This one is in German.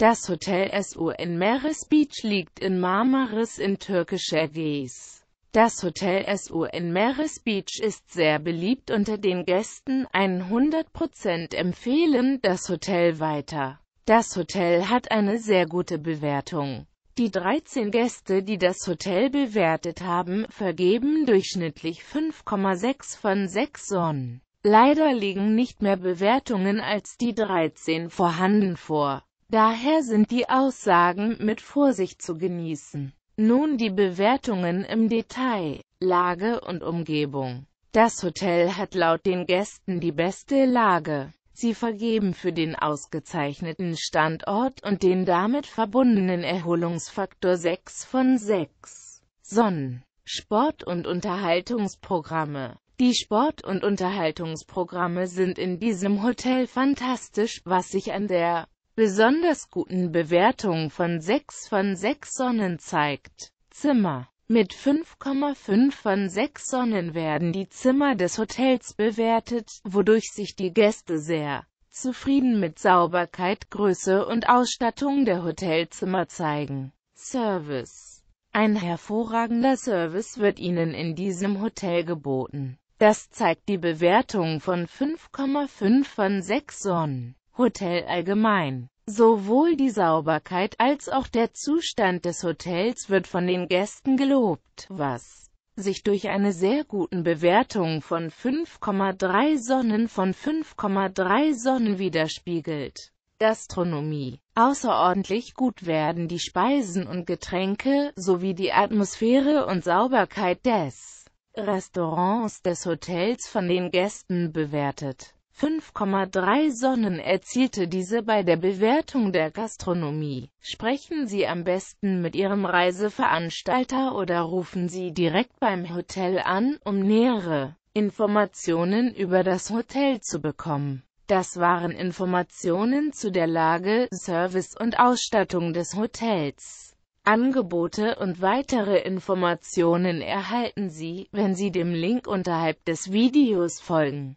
Das Hotel SU in Maris Beach liegt in Marmaris in türkischer Ägäis. Das Hotel SU in Maris Beach ist sehr beliebt unter den Gästen, 100% empfehlen das Hotel weiter. Das Hotel hat eine sehr gute Bewertung. Die 13 Gäste, die das Hotel bewertet haben, vergeben durchschnittlich 5,6 von 6 Sonnen. Leider liegen nicht mehr Bewertungen als die 13 vorhanden vor. Daher sind die Aussagen mit Vorsicht zu genießen. Nun die Bewertungen im Detail, Lage und Umgebung. Das Hotel hat laut den Gästen die beste Lage. Sie vergeben für den ausgezeichneten Standort und den damit verbundenen Erholungsfaktor 6 von 6. Sonnen, Sport- und Unterhaltungsprogramme. Die Sport- und Unterhaltungsprogramme sind in diesem Hotel fantastisch, was sich an der besonders guten Bewertung von 6 von 6 Sonnen zeigt. Zimmer mit 5,5 von 6 Sonnen werden die Zimmer des Hotels bewertet, wodurch sich die Gäste sehr zufrieden mit Sauberkeit, Größe und Ausstattung der Hotelzimmer zeigen. Service Ein hervorragender Service wird Ihnen in diesem Hotel geboten. Das zeigt die Bewertung von 5,5 von 6 Sonnen. Hotel allgemein. Sowohl die Sauberkeit als auch der Zustand des Hotels wird von den Gästen gelobt, was sich durch eine sehr guten Bewertung von 5,3 Sonnen von 5,3 Sonnen widerspiegelt. Gastronomie. Außerordentlich gut werden die Speisen und Getränke, sowie die Atmosphäre und Sauberkeit des Restaurants des Hotels von den Gästen bewertet. 5,3 Sonnen erzielte diese bei der Bewertung der Gastronomie. Sprechen Sie am besten mit Ihrem Reiseveranstalter oder rufen Sie direkt beim Hotel an, um nähere Informationen über das Hotel zu bekommen. Das waren Informationen zu der Lage, Service und Ausstattung des Hotels. Angebote und weitere Informationen erhalten Sie, wenn Sie dem Link unterhalb des Videos folgen.